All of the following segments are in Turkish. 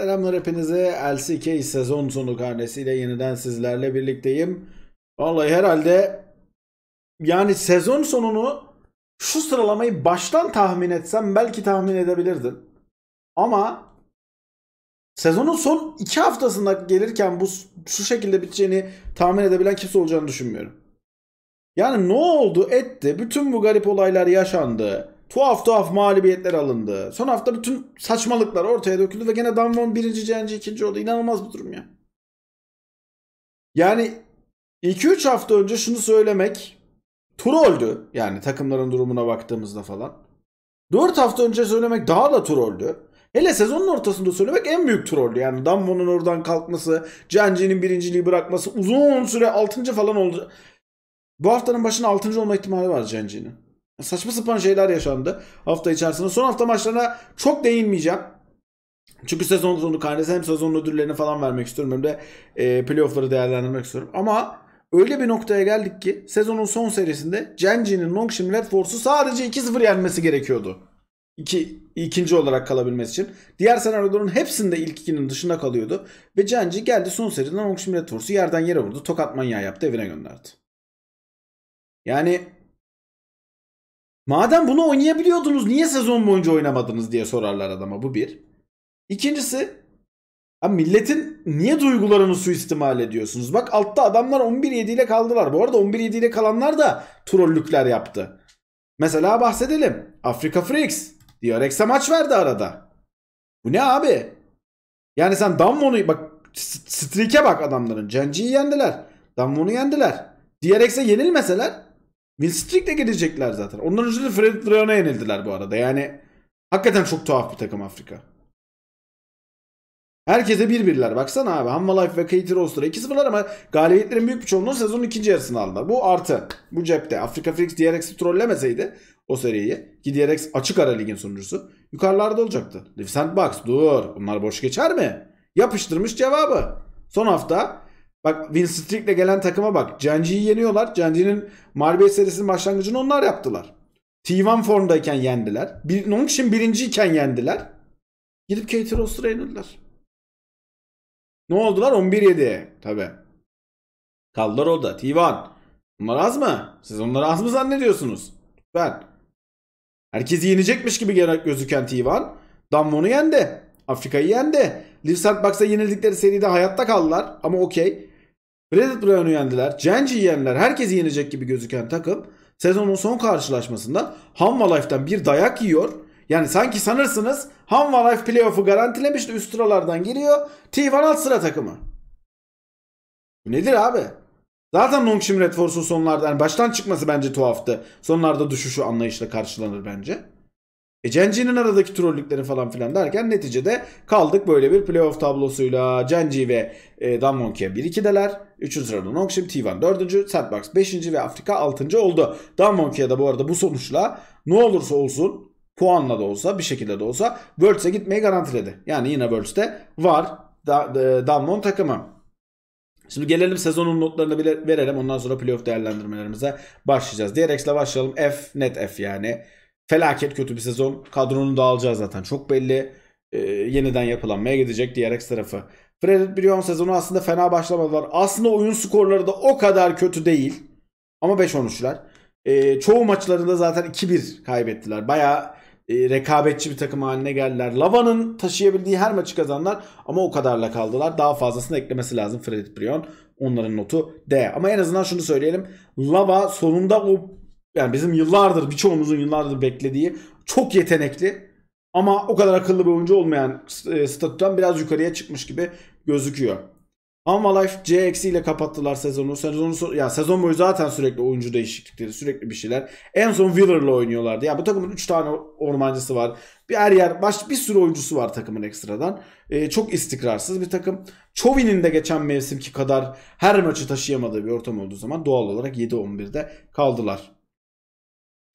Selamlar hepinize. LCK sezon sonu karnesiyle yeniden sizlerle birlikteyim. Vallahi herhalde yani sezon sonunu şu sıralamayı baştan tahmin etsem belki tahmin edebilirdin. Ama sezonun son iki haftasında gelirken bu şu şekilde biteceğini tahmin edebilen kimse olacağını düşünmüyorum. Yani ne oldu etti bütün bu garip olaylar yaşandı tuhaf tuhaf mağlubiyetler alındı. Son hafta bütün saçmalıklar ortaya döküldü ve gene Danvon birinci, Cenci ikinci oldu. İnanılmaz bir durum ya. Yani 2-3 hafta önce şunu söylemek trolldü. Yani takımların durumuna baktığımızda falan. 4 hafta önce söylemek daha da trolldü. Hele sezonun ortasında söylemek en büyük trolldü. Yani Danvon'un oradan kalkması, Cenci'nin birinciliği bırakması uzun süre 6. falan oldu. Bu haftanın başına 6. olma ihtimali var Cenci'nin. Saçma sapan şeyler yaşandı hafta içerisinde. Son hafta maçlarına çok değinmeyeceğim. Çünkü sezon sonu karnesi hem sezon ödüllerini falan vermek istiyorum hem de e, playoff'ları değerlendirmek istiyorum. Ama öyle bir noktaya geldik ki sezonun son serisinde Genji'nin Longshim Red Force'u sadece 2-0 yenmesi gerekiyordu. İki, ikinci olarak kalabilmesi için. Diğer senaryoların hepsinde ilk ikinin dışında kalıyordu. Ve Genji geldi son seriden Longshim Red Force'u yerden yere vurdu. Tokat manyağı yaptı evine gönderdi. Yani Madem bunu oynayabiliyordunuz niye sezon boyunca oynamadınız diye sorarlar adama bu bir. İkincisi abi milletin niye duygularını suistimal ediyorsunuz? Bak altta adamlar 11-7 ile kaldılar. Bu arada 11-7 ile kalanlar da trollükler yaptı. Mesela bahsedelim. Afrika Freaks. DRX'e maç verdi arada. Bu ne abi? Yani sen Damwon'u bak streak'e bak adamların. Genji'yi yendiler. Damwon'u yendiler. DRX'e yenilmeseler Will Streak'le gelecekler zaten. Ondan önce de Fred Leon'a yenildiler bu arada. Yani hakikaten çok tuhaf bir takım Afrika. Herkese bir birler. Baksana abi. Life ve Katie Roaster'a 2-0'lar ama galibiyetlerin büyük bir çoğunluğu sezonun ikinci yarısını aldılar. Bu artı. Bu cepte. Afrika Freaks DRX'i trollemeseydi o seriyi ki DRX açık ara ligin sunucusu yukarılarda olacaktı. Liv Sandbox dur. Bunlar boş geçer mi? Yapıştırmış cevabı. Son hafta Bak Will Streak'le gelen takıma bak. Genji'yi yeniyorlar. Genji'nin Marbella serisinin başlangıcını onlar yaptılar. T1 formdayken yendiler. Bir, onun için birinciyken yendiler. Gidip Katie yenildiler. Ne oldular? 11-7. Tabi. Kaldılar orada. T1. Bunlar az mı? Siz onları az mı zannediyorsunuz? Ben. Herkesi yenecekmiş gibi gözüken T1. Damwon'u yendi. Afrika'yı yendi. Liv Sandbox'a yenildikleri seride hayatta kaldılar. Ama okey. Cleveland Brown'u yendiler. Genji'yi yendiler. Herkesi yenecek gibi gözüken takım sezonun son karşılaşmasında Hanva Life'den bir dayak yiyor. Yani sanki sanırsınız Hanva Life playoff'u garantilemiş de üst sıralardan giriyor. T1 alt sıra takımı. Bu nedir abi? Zaten Longshim Red Force'un sonlarda yani baştan çıkması bence tuhaftı. Sonlarda düşüşü anlayışla karşılanır bence. E Cenci'nin aradaki trollükleri falan filan derken neticede kaldık böyle bir playoff tablosuyla. Cenci ve e, Danwonkia 1-2'deler. 3. sırada Nongshim, T1 4. Setbox 5. ve Afrika 6. oldu. Danwonkia da bu arada bu sonuçla ne olursa olsun puanla da olsa bir şekilde de olsa Worlds'e gitmeyi garantiledi. Yani yine Worlds'te var da, e, Danwon takımı. Şimdi gelelim sezonun notlarını bile verelim. Ondan sonra playoff değerlendirmelerimize başlayacağız. DRX'le başlayalım. F, net F yani felaket kötü bir sezon. Kadronun dağılacağı zaten çok belli. E, yeniden yapılanmaya gidecek DRX tarafı. Fredrik Brion sezonu aslında fena başlamadılar. Aslında oyun skorları da o kadar kötü değil. Ama 5-13'ler. E, ee, çoğu maçlarında zaten 2-1 kaybettiler. Baya e, rekabetçi bir takım haline geldiler. Lava'nın taşıyabildiği her maçı kazanlar ama o kadarla kaldılar. Daha fazlasını eklemesi lazım Fredrik Brion. Onların notu D. Ama en azından şunu söyleyelim. Lava sonunda o yani bizim yıllardır birçoğumuzun yıllardır beklediği çok yetenekli ama o kadar akıllı bir oyuncu olmayan e, statüden biraz yukarıya çıkmış gibi gözüküyor. Life C ile kapattılar sezonu. Sezonu ya sezon boyu zaten sürekli oyuncu değişiklikleri, sürekli bir şeyler. En son Wheeler'la oynuyorlardı. Ya bu takımın 3 tane ormancısı var. Bir her yer baş bir sürü oyuncusu var takımın ekstradan. Ee, çok istikrarsız bir takım. Çovin'in de geçen mevsimki kadar her maçı taşıyamadığı bir ortam olduğu zaman doğal olarak 7-11'de kaldılar.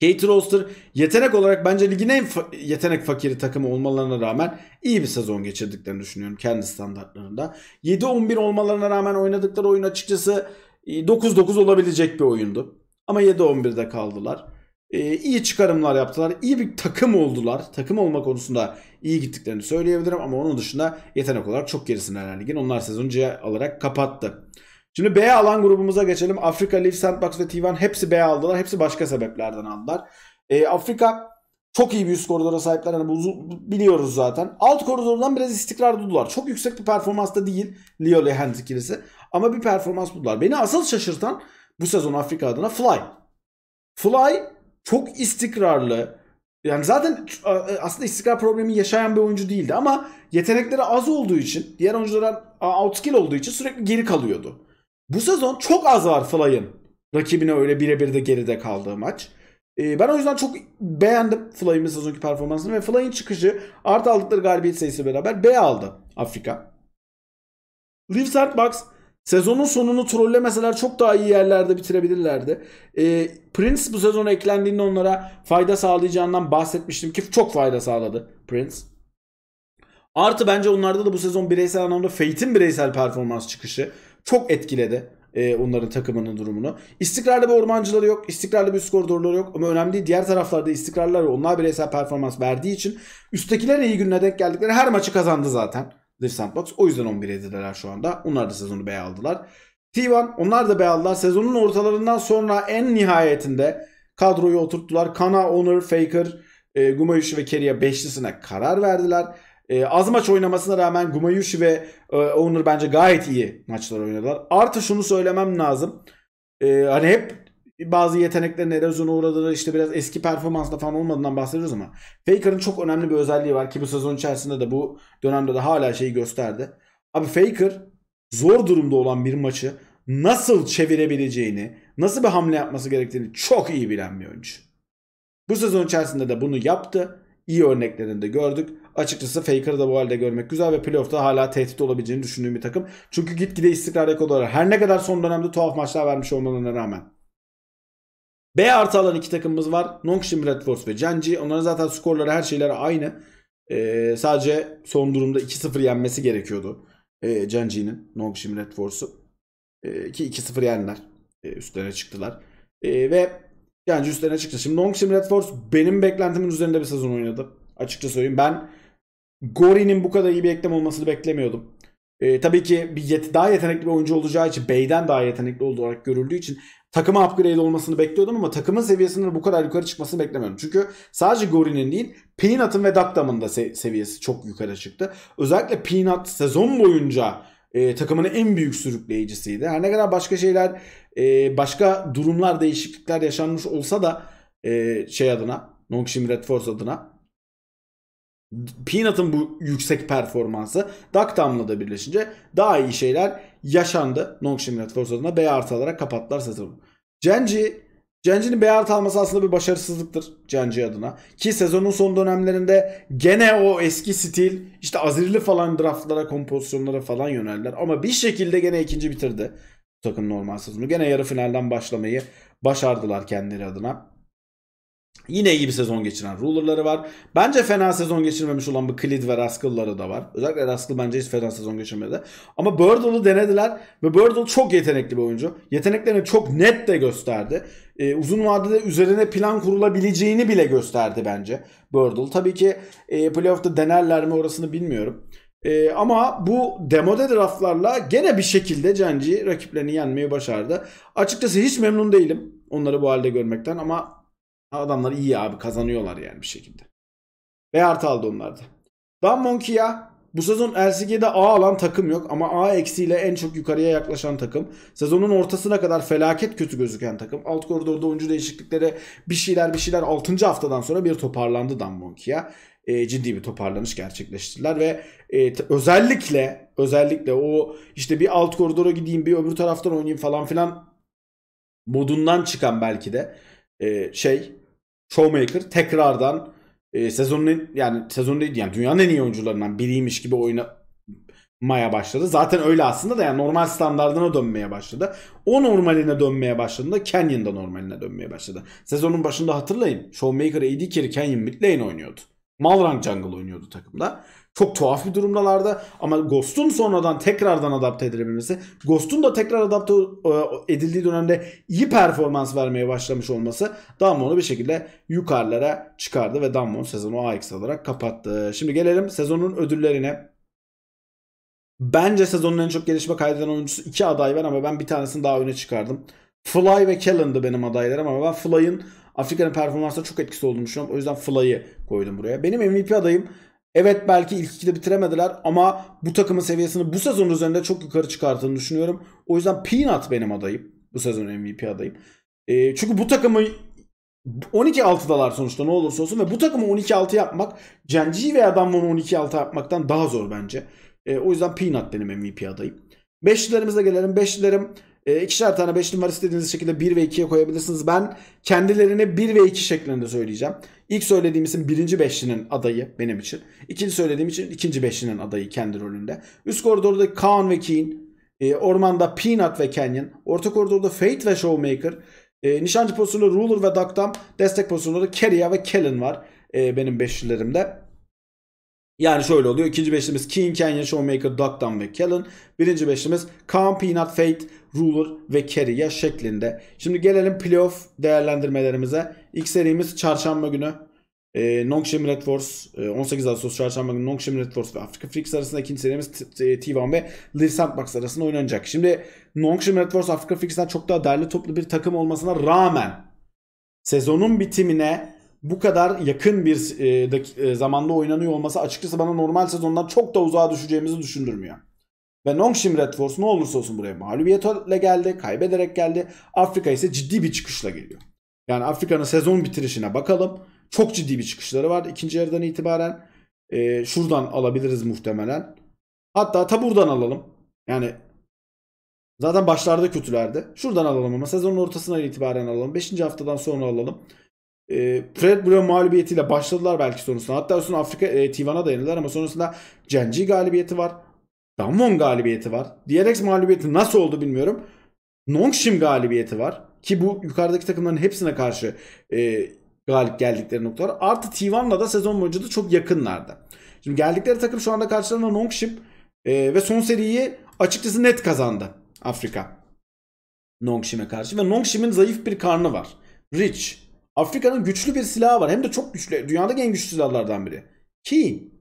Kate Roster yetenek olarak bence ligin en fa yetenek fakiri takımı olmalarına rağmen iyi bir sezon geçirdiklerini düşünüyorum kendi standartlarında. 7-11 olmalarına rağmen oynadıkları oyun açıkçası 9-9 e, olabilecek bir oyundu. Ama 7-11'de kaldılar. Ee, iyi çıkarımlar yaptılar. İyi bir takım oldular. Takım olma konusunda iyi gittiklerini söyleyebilirim ama onun dışında yetenek olarak çok gerisinde ligin. Onlar sezoncuya alarak kapattı. Şimdi B alan grubumuza geçelim. Afrika, Leaf, Sandbox ve T1 hepsi B aldılar. Hepsi başka sebeplerden aldılar. E, Afrika çok iyi bir üst koridora sahipler. Yani bunu biliyoruz zaten. Alt koridordan biraz istikrar buldular. Çok yüksek bir performansta değil Leo Lehent ikilisi. Ama bir performans buldular. Beni asıl şaşırtan bu sezon Afrika adına Fly. Fly çok istikrarlı. Yani zaten aslında istikrar problemi yaşayan bir oyuncu değildi ama yetenekleri az olduğu için, diğer oyunculara outskill olduğu için sürekli geri kalıyordu. Bu sezon çok az var Fly'ın. Rakibine öyle birebir de geride kaldığı maç. Ee, ben o yüzden çok beğendim Fly'ın bu sezonki performansını ve Fly'ın çıkışı artı aldıkları galibiyet sayısı beraber B aldı Afrika. Leafs Bucks Sezonun sonunu trollemeseler çok daha iyi yerlerde bitirebilirlerdi. E, Prince bu sezon eklendiğinde onlara fayda sağlayacağından bahsetmiştim ki çok fayda sağladı Prince. Artı bence onlarda da bu sezon bireysel anlamda Fate'in bireysel performans çıkışı çok etkiledi e, onların takımının durumunu. İstikrarlı bir ormancıları yok. istikrarlı bir üst yok. Ama önemli değil. Diğer taraflarda istikrarlar ve onlar bireysel performans verdiği için üsttekiler iyi gününe denk geldikleri her maçı kazandı zaten. The Sandbox. O yüzden edildiler şu anda. Onlar da sezonu B aldılar. T1 onlar da B Sezonun ortalarından sonra en nihayetinde kadroyu oturttular. Kana, Honor, Faker, e, Gumayushi ve Keria beşlisine karar verdiler. E, az maç oynamasına rağmen Gumayushi ve e, Owner bence gayet iyi maçlar oynadılar. Artı şunu söylemem lazım. E, hani hep bazı yeteneklerin erozyona uğradığını işte biraz eski performansla falan olmadığından bahsediyoruz ama Faker'ın çok önemli bir özelliği var ki bu sezon içerisinde de bu dönemde de hala şeyi gösterdi. Abi Faker zor durumda olan bir maçı nasıl çevirebileceğini, nasıl bir hamle yapması gerektiğini çok iyi bilen bir oyuncu. Bu sezon içerisinde de bunu yaptı. İyi örneklerini de gördük. Açıkçası Faker'ı da bu halde görmek güzel ve playoff'ta hala tehdit olabileceğini düşündüğüm bir takım. Çünkü gitgide istikrar yakaladılar. Her ne kadar son dönemde tuhaf maçlar vermiş olmalarına rağmen. B artı alan iki takımımız var. Nongshim Red Force ve Genji. Onların zaten skorları her şeyleri aynı. Ee, sadece son durumda 2-0 yenmesi gerekiyordu. Ee, Genji'nin Nongshim Red Force'u. Ee, ki 2-0 yendiler. Ee, üstlerine çıktılar. Ee, ve Genji üstlerine çıktı. Şimdi Nongshim Red Force benim beklentimin üzerinde bir sezon oynadı. Açıkça söyleyeyim. Ben Gori'nin bu kadar iyi bir eklem olmasını beklemiyordum. E, tabii ki bir yet daha yetenekli bir oyuncu olacağı için Bey'den daha yetenekli olduğu olarak görüldüğü için takıma upgrade olmasını bekliyordum ama takımın seviyesinin bu kadar yukarı çıkmasını beklemiyorum. Çünkü sadece Gori'nin değil Peanut'ın ve Duckdum'ın da se- seviyesi çok yukarı çıktı. Özellikle Peanut sezon boyunca e, takımının en büyük sürükleyicisiydi. Her ne kadar başka şeyler e, başka durumlar değişiklikler yaşanmış olsa da e, şey adına Nongshim Red Force adına Peanut'ın bu yüksek performansı Daktam'la da birleşince daha iyi şeyler yaşandı. Nongshimlet Force adına B artı alarak kapattılar sezonu. Genji Genji'nin B artı alması aslında bir başarısızlıktır Genji adına. Ki sezonun son dönemlerinde gene o eski stil işte Azirli falan draftlara kompozisyonlara falan yöneldiler. Ama bir şekilde gene ikinci bitirdi takım normal sezonu. Gene yarı finalden başlamayı başardılar kendileri adına. Yine iyi bir sezon geçiren Ruler'ları var. Bence fena sezon geçirmemiş olan bu Clid ve Rascal'ları da var. Özellikle Rascal bence hiç fena sezon geçirmedi. Ama Birdle'ı denediler ve Birdle çok yetenekli bir oyuncu. Yeteneklerini çok net de gösterdi. Ee, uzun vadede üzerine plan kurulabileceğini bile gösterdi bence Birdle. Tabii ki e, playoff'ta denerler mi orasını bilmiyorum. Ee, ama bu demode draftlarla gene bir şekilde Cenci rakiplerini yenmeyi başardı. Açıkçası hiç memnun değilim onları bu halde görmekten ama Adamlar iyi abi kazanıyorlar yani bir şekilde. B artı aldı onlarda. Dan Monkia bu sezon LCG'de A alan takım yok ama A eksiyle en çok yukarıya yaklaşan takım. Sezonun ortasına kadar felaket kötü gözüken takım. Alt koridorda oyuncu değişiklikleri bir şeyler bir şeyler 6. haftadan sonra bir toparlandı Dan Monkeya E, ciddi bir toparlanış gerçekleştirdiler ve e, özellikle özellikle o işte bir alt koridora gideyim bir öbür taraftan oynayayım falan filan modundan çıkan belki de e, şey Showmaker tekrardan e, sezonun yani sezon değil yani dünyanın en iyi oyuncularından biriymiş gibi oynamaya başladı. Zaten öyle aslında da yani normal standartına dönmeye başladı. O normaline dönmeye başladığında Canyon da normaline dönmeye başladı. Sezonun başında hatırlayın Showmaker AD carry Canyon mid oynuyordu. Malrang jungle oynuyordu takımda. Çok tuhaf bir durumdalarda ama Ghost'un sonradan tekrardan adapte edilebilmesi, Ghost'un da tekrar adapte e, edildiği dönemde iyi performans vermeye başlamış olması Damwon'u bir şekilde yukarılara çıkardı ve Damwon sezonu AX olarak kapattı. Şimdi gelelim sezonun ödüllerine. Bence sezonun en çok gelişme kaydeden oyuncusu iki aday var ama ben bir tanesini daha öne çıkardım. Fly ve Kellen'dı benim adaylarım ama ben Fly'ın Afrika'nın performansına çok etkisi olduğunu düşünüyorum. O yüzden Fly'ı koydum buraya. Benim MVP adayım Evet belki ilk ikide bitiremediler ama bu takımın seviyesini bu sezon üzerinde çok yukarı çıkarttığını düşünüyorum. O yüzden Peanut benim adayım. Bu sezon MVP adayım. E, çünkü bu takımı 12-6'dalar sonuçta ne olursa olsun ve bu takımı 12-6 yapmak Cenci veya Damwon'u 12-6 yapmaktan daha zor bence. E, o yüzden Peanut benim MVP adayım. Beşlilerimize gelelim. Beşlilerim ee, ikişer tane 5 numara istediğiniz şekilde 1 ve 2'ye koyabilirsiniz. Ben kendilerini 1 ve 2 şeklinde söyleyeceğim. İlk söylediğim isim birinci beşlinin adayı benim için. İkinci söylediğim için ikinci beşlinin adayı kendi rolünde. Üst koridorda Kaan ve Keen. E, ormanda Peanut ve Canyon. Orta koridorda Fate ve Showmaker. E, nişancı pozisyonunda Ruler ve Daktam. Destek pozisyonunda Keria ve Kellen var. E, benim beşlilerimde. Yani şöyle oluyor. İkinci beşlimiz King, Canyon, Showmaker, Duckdown ve Kellen. Birinci beşlimiz Kaan, Peanut, Fate, Ruler ve Carrier şeklinde. Şimdi gelelim playoff değerlendirmelerimize. İlk serimiz çarşamba günü. E, ee, Nongshim Red Force, e, 18 Ağustos çarşamba günü Nongshim Red Force ve Afrika Freaks arasında ikinci serimiz T1 ve Lir Sandbox arasında oynanacak. Şimdi Nongshim Red Force Afrika Freaks'ten çok daha derli toplu bir takım olmasına rağmen sezonun bitimine bu kadar yakın bir e, dak- e, zamanda oynanıyor olması açıkçası bana normal sezondan çok da uzağa düşeceğimizi düşündürmüyor. Ve Nongshim Red Force ne olursa olsun buraya mağlubiyetle geldi, kaybederek geldi. Afrika ise ciddi bir çıkışla geliyor. Yani Afrika'nın sezon bitirişine bakalım. Çok ciddi bir çıkışları var ikinci yarıdan itibaren. E, şuradan alabiliriz muhtemelen. Hatta ta buradan alalım. Yani zaten başlarda kötülerdi. Şuradan alalım ama sezonun ortasına itibaren alalım. Beşinci haftadan sonra alalım e, Fred Blue mağlubiyetiyle başladılar belki sonrasında. Hatta sonra Afrika e, Tivan'a dayanırlar ama sonrasında Genji galibiyeti var. Damwon galibiyeti var. DRX mağlubiyeti nasıl oldu bilmiyorum. Nongshim galibiyeti var. Ki bu yukarıdaki takımların hepsine karşı e, galip geldikleri noktalar. Artı t da sezon boyunca da çok yakınlardı. Şimdi geldikleri takım şu anda karşılarında Nongshim e, ve son seriyi açıkçası net kazandı Afrika. Nongshim'e karşı ve Nongshim'in zayıf bir karnı var. Rich Afrika'nın güçlü bir silahı var. Hem de çok güçlü. Dünyadaki en güçlü silahlardan biri. Kim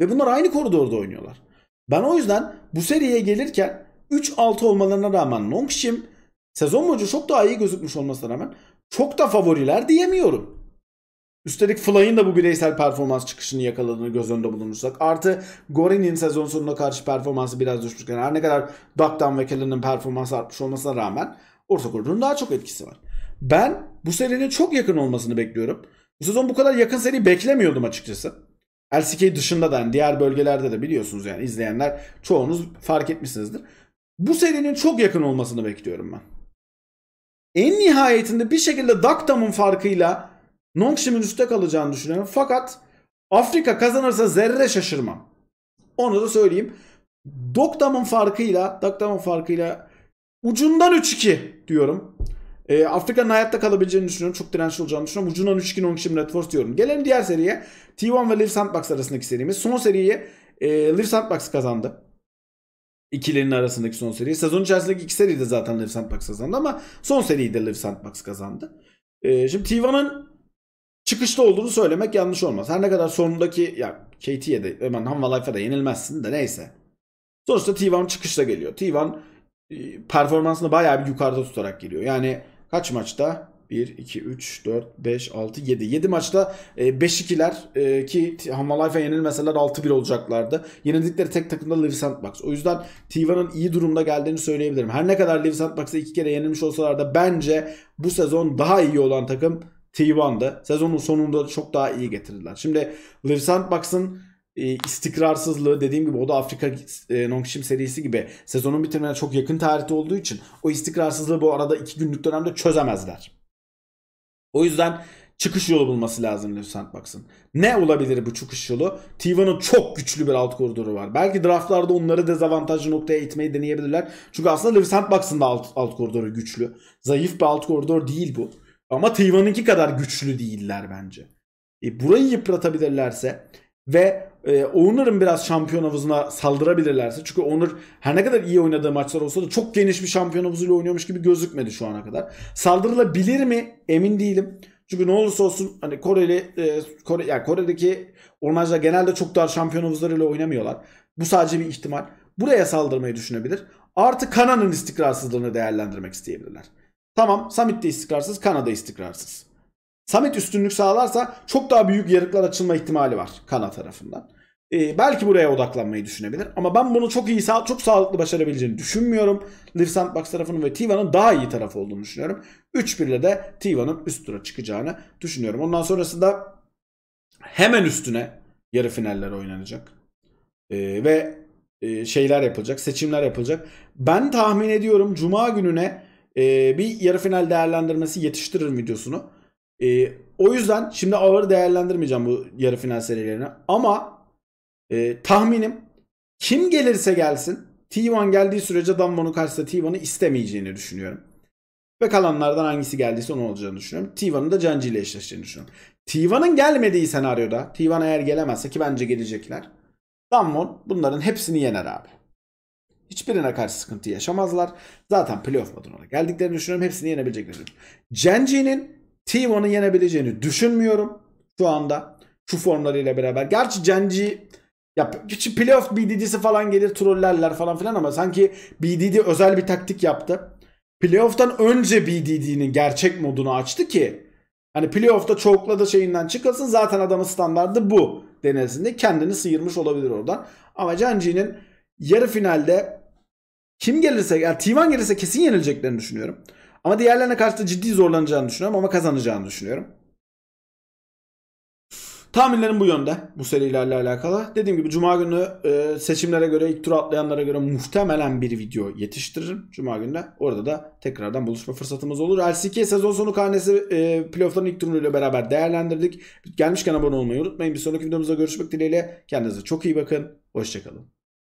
Ve bunlar aynı koridorda oynuyorlar. Ben o yüzden bu seriye gelirken 3-6 olmalarına rağmen Longshim sezon boyunca çok daha iyi gözükmüş olmasına rağmen çok da favoriler diyemiyorum. Üstelik Fly'ın da bu bireysel performans çıkışını yakaladığını göz önünde bulunursak. Artı Gorin'in sezon sonuna karşı performansı biraz düşmüşken her ne kadar Duck'tan ve Kellen'in performansı artmış olmasına rağmen orta koridorun daha çok etkisi var. Ben bu serinin çok yakın olmasını bekliyorum. Bu sezon bu kadar yakın seri beklemiyordum açıkçası. LCK dışında da yani diğer bölgelerde de biliyorsunuz yani izleyenler çoğunuz fark etmişsinizdir. Bu serinin çok yakın olmasını bekliyorum ben. En nihayetinde bir şekilde Daktam'ın farkıyla Nongshim'in üstte kalacağını düşünüyorum. Fakat Afrika kazanırsa zerre şaşırmam. Onu da söyleyeyim. Doktam'ın farkıyla, Daktam'ın farkıyla ucundan 3-2 diyorum. E, Afrika'nın hayatta kalabileceğini düşünüyorum. Çok dirençli olacağını düşünüyorum. Ucundan 3 gün 10 kişi Red Force diyorum. Gelelim diğer seriye. T1 ve Liv Sandbox arasındaki serimiz. Son seriyi e, Liv Sandbox kazandı. İkilerinin arasındaki son seri. Sezon içerisindeki iki seri de zaten Liv Sandbox kazandı ama son seriyi de Liv Sandbox kazandı. E, şimdi T1'ın çıkışta olduğunu söylemek yanlış olmaz. Her ne kadar sonundaki ya KT'ye de hemen Hanva da yenilmezsin de neyse. Sonuçta T1 çıkışta geliyor. T1 e, performansını bayağı bir yukarıda tutarak geliyor. Yani Kaç maçta? 1, 2, 3, 4, 5, 6, 7. 7 maçta 5-2'ler e, e, ki Hamalaifa yenilmeseler 6-1 olacaklardı. Yenildikleri tek takımda Lewis Sandbox. O yüzden Tiva'nın iyi durumda geldiğini söyleyebilirim. Her ne kadar Lewis Sandbox'a 2 kere yenilmiş olsalar da bence bu sezon daha iyi olan takım T1'dı. Sezonun sonunda çok daha iyi getirdiler. Şimdi Liv Sandbox'ın e, istikrarsızlığı dediğim gibi o da Afrika e, Nongshim serisi gibi sezonun bitimine çok yakın tarihte olduğu için o istikrarsızlığı bu arada iki günlük dönemde çözemezler. O yüzden çıkış yolu bulması lazım Los Sandbox'ın. Ne olabilir bu çıkış yolu? Tivan'ın çok güçlü bir alt koridoru var. Belki draftlarda onları dezavantajlı noktaya itmeyi deneyebilirler. Çünkü aslında Los Sandbox'ın da alt, alt koridoru güçlü. Zayıf bir alt koridor değil bu. Ama Tivan'ınki kadar güçlü değiller bence. E, burayı yıpratabilirlerse ve e, ee, Onur'un biraz şampiyon havuzuna saldırabilirlerse. Çünkü Onur her ne kadar iyi oynadığı maçlar olsa da çok geniş bir şampiyon havuzuyla oynuyormuş gibi gözükmedi şu ana kadar. Saldırılabilir mi? Emin değilim. Çünkü ne olursa olsun hani Koreli e, Kore yani Kore'deki ormancılar genelde çok daha şampiyon havuzlarıyla oynamıyorlar. Bu sadece bir ihtimal. Buraya saldırmayı düşünebilir. Artı Kana'nın istikrarsızlığını değerlendirmek isteyebilirler. Tamam Summit de istikrarsız, Kanada istikrarsız. Summit üstünlük sağlarsa çok daha büyük yarıklar açılma ihtimali var Kana tarafından. E, belki buraya odaklanmayı düşünebilir. Ama ben bunu çok iyi, sağ, çok sağlıklı başarabileceğini düşünmüyorum. Liv Sandbox tarafının ve Tiva'nın daha iyi taraf olduğunu düşünüyorum. 3-1 ile de Tiva'nın üst tura çıkacağını düşünüyorum. Ondan sonrasında hemen üstüne yarı finaller oynanacak. E, ve e, şeyler yapılacak, seçimler yapılacak. Ben tahmin ediyorum Cuma gününe e, bir yarı final değerlendirmesi yetiştirir videosunu. E, o yüzden şimdi ağır değerlendirmeyeceğim bu yarı final serilerini. Ama e, tahminim kim gelirse gelsin T1 geldiği sürece Dambo'nun karşısında T1'ı istemeyeceğini düşünüyorum. Ve kalanlardan hangisi geldiyse onun olacağını düşünüyorum. T1'ın da Canji ile eşleşeceğini düşünüyorum. T1'ın gelmediği senaryoda T1 eğer gelemezse ki bence gelecekler. Damwon bunların hepsini yener abi. Hiçbirine karşı sıkıntı yaşamazlar. Zaten playoff moduna geldiklerini düşünüyorum. Hepsini yenebileceklerini Genji'nin T1'ı yenebileceğini düşünmüyorum şu anda. Şu formlarıyla beraber. Gerçi Genji ya playoff BDD'si falan gelir trollerler falan filan ama sanki BDD özel bir taktik yaptı. Playoff'tan önce BDD'nin gerçek modunu açtı ki hani playoff'ta çokladı şeyinden çıkasın zaten adamın standardı bu denesinde kendini sıyırmış olabilir oradan. Ama Canci'nin yarı finalde kim gelirse yani T1 gelirse kesin yenileceklerini düşünüyorum. Ama diğerlerine karşı da ciddi zorlanacağını düşünüyorum ama kazanacağını düşünüyorum. Tahminlerim bu yönde bu serilerle alakalı. Dediğim gibi cuma günü e, seçimlere göre ilk tur atlayanlara göre muhtemelen bir video yetiştiririm. Cuma günü orada da tekrardan buluşma fırsatımız olur. LCK sezon sonu karnesi e, playoffların ilk turuyla beraber değerlendirdik. Gelmişken abone olmayı unutmayın. Bir sonraki videomuzda görüşmek dileğiyle. Kendinize çok iyi bakın. Hoşçakalın.